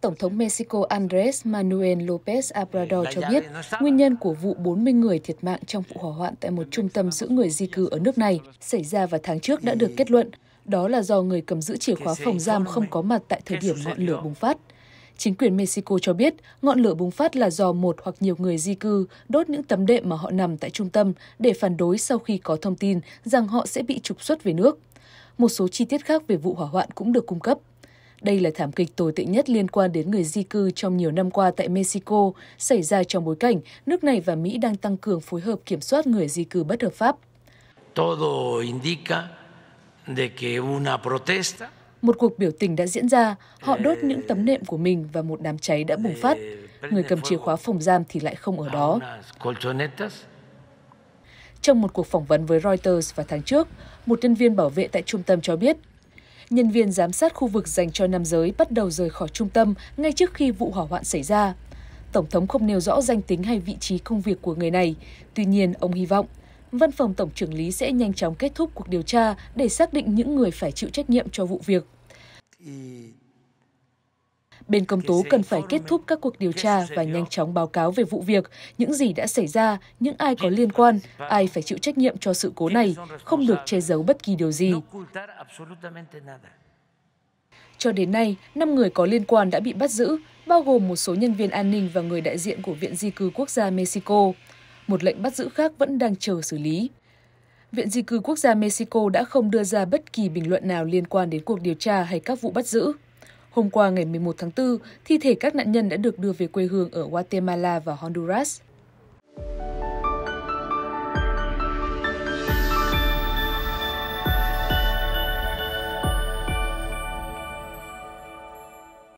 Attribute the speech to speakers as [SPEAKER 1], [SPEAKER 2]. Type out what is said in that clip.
[SPEAKER 1] Tổng thống Mexico Andrés Manuel López Obrador cho biết nguyên nhân của vụ 40 người thiệt mạng trong vụ hỏa hoạn tại một trung tâm giữ người di cư ở nước này xảy ra vào tháng trước đã được kết luận. Đó là do người cầm giữ chìa khóa phòng giam không có mặt tại thời điểm ngọn lửa bùng phát. Chính quyền Mexico cho biết ngọn lửa bùng phát là do một hoặc nhiều người di cư đốt những tấm đệm mà họ nằm tại trung tâm để phản đối sau khi có thông tin rằng họ sẽ bị trục xuất về nước. Một số chi tiết khác về vụ hỏa hoạn cũng được cung cấp. Đây là thảm kịch tồi tệ nhất liên quan đến người di cư trong nhiều năm qua tại Mexico, xảy ra trong bối cảnh nước này và Mỹ đang tăng cường phối hợp kiểm soát người di cư bất hợp pháp.
[SPEAKER 2] Todo indica de que una protesta
[SPEAKER 1] một cuộc biểu tình đã diễn ra, họ đốt những tấm nệm của mình và một đám cháy đã bùng phát. Người cầm chìa khóa phòng giam thì lại không ở đó. Trong một cuộc phỏng vấn với Reuters vào tháng trước, một nhân viên bảo vệ tại trung tâm cho biết nhân viên giám sát khu vực dành cho nam giới bắt đầu rời khỏi trung tâm ngay trước khi vụ hỏa hoạn xảy ra. Tổng thống không nêu rõ danh tính hay vị trí công việc của người này, tuy nhiên ông hy vọng văn phòng tổng trưởng lý sẽ nhanh chóng kết thúc cuộc điều tra để xác định những người phải chịu trách nhiệm cho vụ việc bên công tố cần phải kết thúc các cuộc điều tra và nhanh chóng báo cáo về vụ việc, những gì đã xảy ra, những ai có liên quan, ai phải chịu trách nhiệm cho sự cố này, không được che giấu bất kỳ điều gì. Cho đến nay, 5 người có liên quan đã bị bắt giữ, bao gồm một số nhân viên an ninh và người đại diện của Viện Di cư Quốc gia Mexico. Một lệnh bắt giữ khác vẫn đang chờ xử lý. Viện Di cư Quốc gia Mexico đã không đưa ra bất kỳ bình luận nào liên quan đến cuộc điều tra hay các vụ bắt giữ. Hôm qua ngày 11 tháng 4, thi thể các nạn nhân đã được đưa về quê hương ở Guatemala và Honduras.